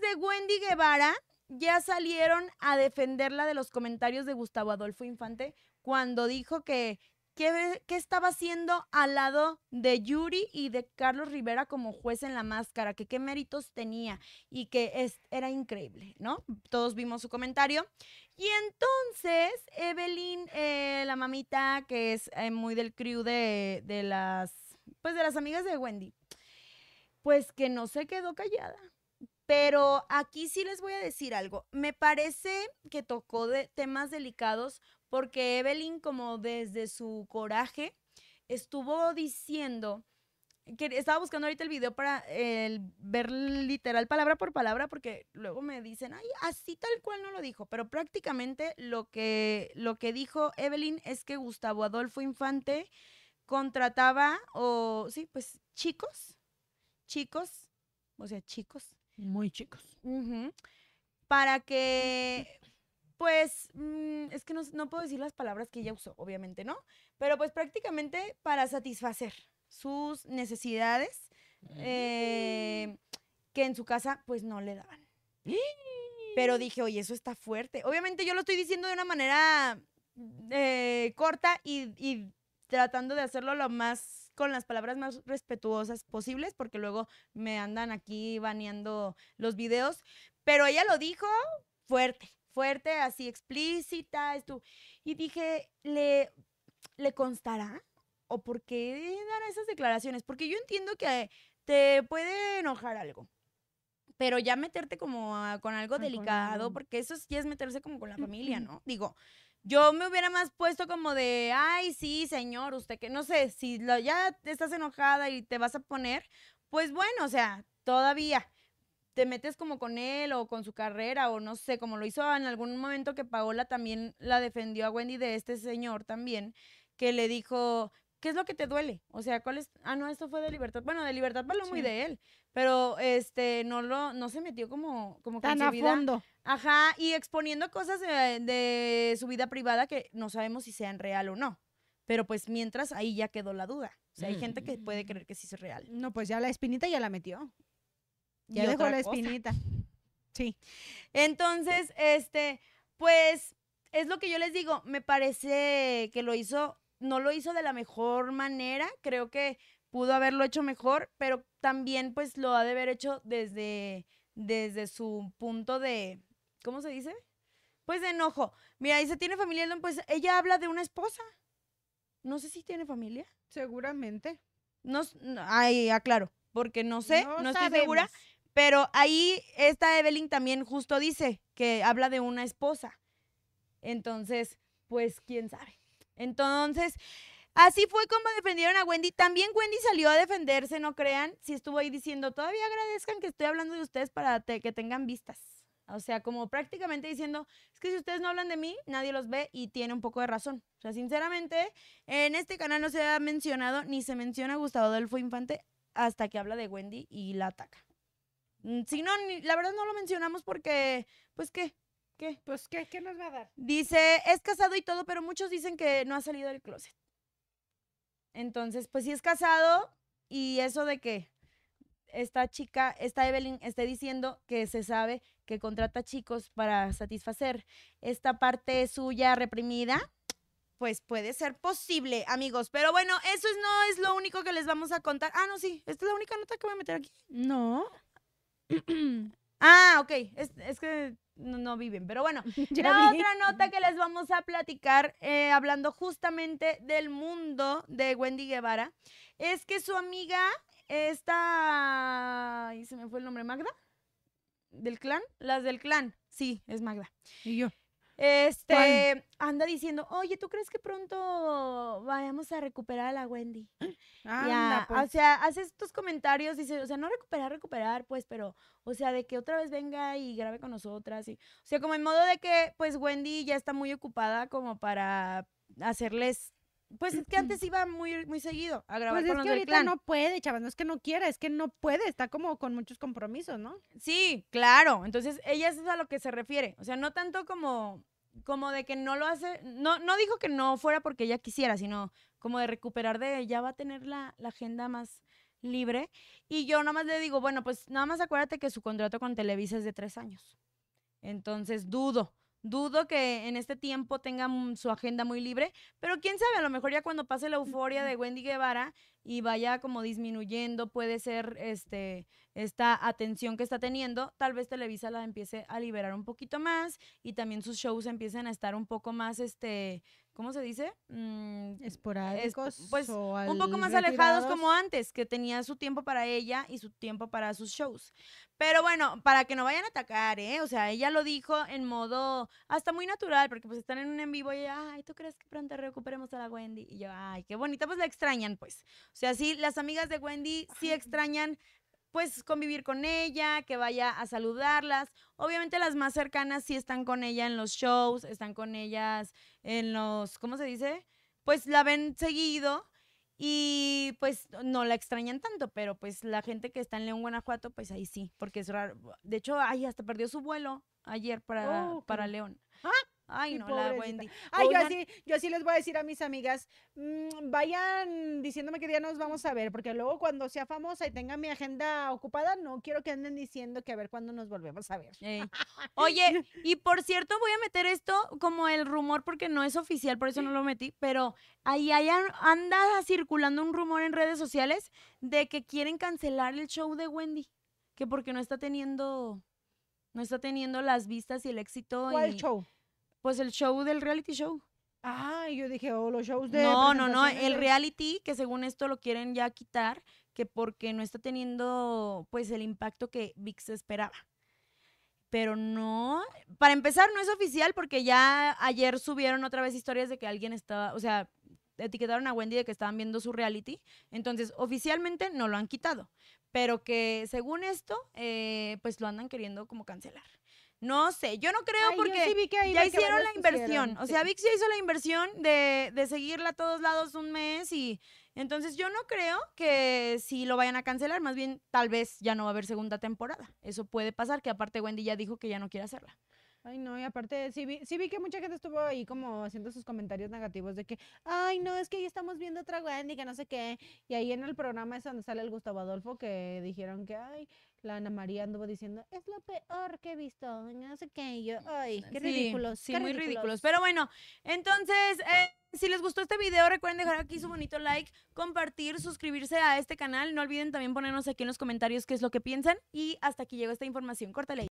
de Wendy Guevara ya salieron a defenderla de los comentarios de Gustavo Adolfo Infante cuando dijo que qué, estaba haciendo al lado de Yuri y de Carlos Rivera como juez en la máscara, que qué méritos tenía y que era increíble, ¿no? Todos vimos su comentario. Y entonces, Evelyn, eh, la mamita que es eh, muy del crew de, de las, pues de las amigas de Wendy, pues que no se quedó callada pero aquí sí les voy a decir algo. Me parece que tocó de temas delicados porque Evelyn, como desde su coraje, estuvo diciendo que estaba buscando ahorita el video para el ver literal palabra por palabra porque luego me dicen, ay, así tal cual no lo dijo, pero prácticamente lo que, lo que dijo Evelyn es que Gustavo Adolfo Infante contrataba o, sí, pues chicos, chicos, o sea, chicos muy chicos. para que, pues, mm, es que no, no, puedo decir las palabras que ella usó, obviamente, ¿no? Pero pues prácticamente para satisfacer sus necesidades eh, mm. que en su casa pues no le daban. ¡Eh! Pero dije, oye, eso está fuerte. Obviamente yo lo estoy diciendo de una manera eh, corta y tratando de hacerlo lo más con las palabras más respetuosas posibles, porque luego me andan aquí baneando los videos, pero ella lo dijo fuerte, fuerte, así explícita, esto. Y dije, ¿le, ¿le constará? ¿O por qué dar esas declaraciones? Porque yo entiendo que te puede enojar algo. Pero ya meterte como con algo delicado, porque eso sí ya es meterse como con la familia, ¿no? Digo, yo me hubiera más puesto como de, ay, sí, señor, usted que no sé, si lo, ya estás enojada y te vas a poner, pues bueno, o sea, todavía te metes como con él o con su carrera o no sé, como lo hizo en algún momento que Paola también la defendió a Wendy de este señor también, que le dijo, ¿qué es lo que te duele? O sea, ¿cuál es? Ah, no, esto fue de Libertad. Bueno, de Libertad Palomo muy de él, pero este no lo no se metió como como Tan a fondo. Ajá, y exponiendo cosas de, su vida privada que no sabemos si sean real o no. Pero pues mientras ahí ya quedó la duda. O sea, hay gente que puede mm. creer que sí es real. No, pues ya la espinita ya la metió. Ya dejó la espinita. Sí. Entonces, este, pues es lo que yo les digo, me parece que lo hizo no lo hizo de la mejor manera, creo que pudo haberlo hecho mejor, pero también pues lo ha de haber hecho desde, desde su punto de, ¿cómo se dice? Pues de enojo. Mira, se tiene familia, pues ella habla de una esposa. No sé si tiene familia. Seguramente. No, ay, aclaro, porque no sé, no, estoy segura. Pero ahí esta Evelyn también justo dice que habla de una esposa. Entonces, pues quién sabe. Entonces, así fue como defendieron a Wendy. También Wendy salió a defenderse, no crean. Si estuvo ahí diciendo, todavía agradezcan que estoy hablando de ustedes para que tengan vistas. O sea, como prácticamente diciendo, es que si ustedes no hablan de mí, nadie los ve y tiene un poco de razón. O sea, sinceramente, en este canal no se ha mencionado ni se menciona a Gustavo Adolfo Infante hasta que habla de Wendy y la ataca. Mm, si no, la verdad no lo mencionamos porque, pues qué, ¿Qué? Pues, ¿qué, ¿qué nos va a dar? Dice, es casado y todo, pero muchos dicen que no ha salido del closet. Entonces, pues si es casado y eso de que esta chica, esta Evelyn, esté diciendo que se sabe que contrata chicos para satisfacer esta parte suya reprimida, pues puede ser posible, amigos. Pero bueno, eso no es lo único que les vamos a contar. Ah, no, sí. Esta es la única nota que voy a meter aquí. No. ah, ok. Es, es que no, viven. Pero bueno, la otra nota que les vamos a platicar, eh, hablando justamente del mundo de Wendy Guevara, es que su amiga, está, y se me fue el nombre, Magda, del clan, las del clan, sí, es Magda. Y yo. Este anda diciendo, oye, ¿tú crees que pronto vayamos a recuperar a la Wendy? ya, O pues. sea, hace estos comentarios, dice, o sea, no recuperar, recuperar, pues, pero, o sea, de que otra vez venga y grabe con nosotras. Y, o sea, como en modo de que, pues, Wendy ya está muy ocupada como para hacerles pues es que antes iba muy, muy seguido a grabar pues es que ahorita no puede, chaval, no es que no quiera, es que no puede, está como con muchos compromisos, ¿no? Sí, claro. Entonces, ella es a lo que se refiere. O sea, no tanto como, como de que no lo hace, no, no dijo que no fuera porque ella quisiera, sino como de recuperar de ella va a tener la, la agenda más libre. Y yo nada más le digo, bueno, pues nada más acuérdate que su contrato con Televisa es de tres años. Entonces, dudo Dudo que en este tiempo tengan mm, su agenda muy libre, pero quién sabe, a lo mejor ya cuando pase la euforia de Wendy Guevara, y vaya como disminuyendo, puede ser este, esta atención que está teniendo, tal vez Televisa la empiece a liberar un poquito más y también sus shows empiecen a estar un poco más, este, ¿cómo se dice? Mm, Esporádicos. pues un poco más alejados como antes, que tenía su tiempo para ella y su tiempo para sus shows. Pero bueno, para que no vayan a atacar, ¿eh? O sea, ella lo dijo en modo hasta muy natural, porque pues están en un en vivo y ay, ¿tú crees que pronto recuperemos a la Wendy? Y yo, ay, qué bonita, pues la extrañan, pues. O sea, sí, las amigas de Wendy sí extrañan pues convivir con ella, que vaya a saludarlas. Obviamente las más cercanas sí están con ella en los shows, están con ellas en los, ¿cómo se dice? Pues la ven seguido y pues no la extrañan tanto, pero pues la gente que está en León, Guanajuato, pues ahí sí, porque es raro. De hecho, ay, hasta perdió su vuelo ayer para, oh, para León. Ah, Ay, no, la Wendy. Ay, yo así yo sí les voy a decir a mis amigas, mm, vayan diciéndome qué día nos vamos a ver, porque luego cuando sea famosa y tenga mi agenda ocupada, no quiero que anden diciendo que a ver cuándo nos volvemos a ver. Oye, y por cierto, voy a meter esto como el rumor, porque no es oficial, por eso no lo metí, pero ahí, anda circulando un rumor en redes sociales de que quieren cancelar el show de Wendy, que porque no está teniendo, no está teniendo las vistas y el éxito. ¿Cuál y, show? Pues el show del reality show. Ah, yo dije, oh, los shows de. No, no, no. El reality, que según esto lo quieren ya quitar, que porque no está teniendo, pues, el impacto que VIX esperaba. Pero no. Para empezar, no es oficial porque ya ayer subieron otra vez historias de que alguien estaba. O sea, etiquetaron a Wendy de que estaban viendo su reality. Entonces, oficialmente no lo han quitado. Pero que según esto, eh, pues lo andan queriendo como cancelar. No sé, yo no creo porque ya hicieron la inversión. o sea, sí. ya hizo la inversión de, de seguirla a todos lados un mes y entonces yo no creo que si lo vayan a cancelar, más bien tal vez ya no va a haber segunda temporada. Eso puede pasar, que aparte Wendy ya dijo que ya no quiere hacerla. Ay, no, y aparte, sí vi, que mucha gente estuvo ahí como haciendo sus comentarios negativos de que, ay, no, es que ahí estamos viendo otra Wendy, que no sé qué. Y ahí en el programa es donde sale el Gustavo Adolfo, que dijeron que, ay, la Ana María anduvo diciendo, es lo peor que he visto, no sé qué. Y yo, ay, qué ridículos. Sí, qué muy ridículos. Pero bueno, entonces... Eh, si les gustó este video, recuerden dejar aquí su bonito like, compartir, suscribirse a este canal. No olviden también ponernos aquí en los comentarios qué es lo que piensan. Y hasta aquí llegó esta información. Córtale.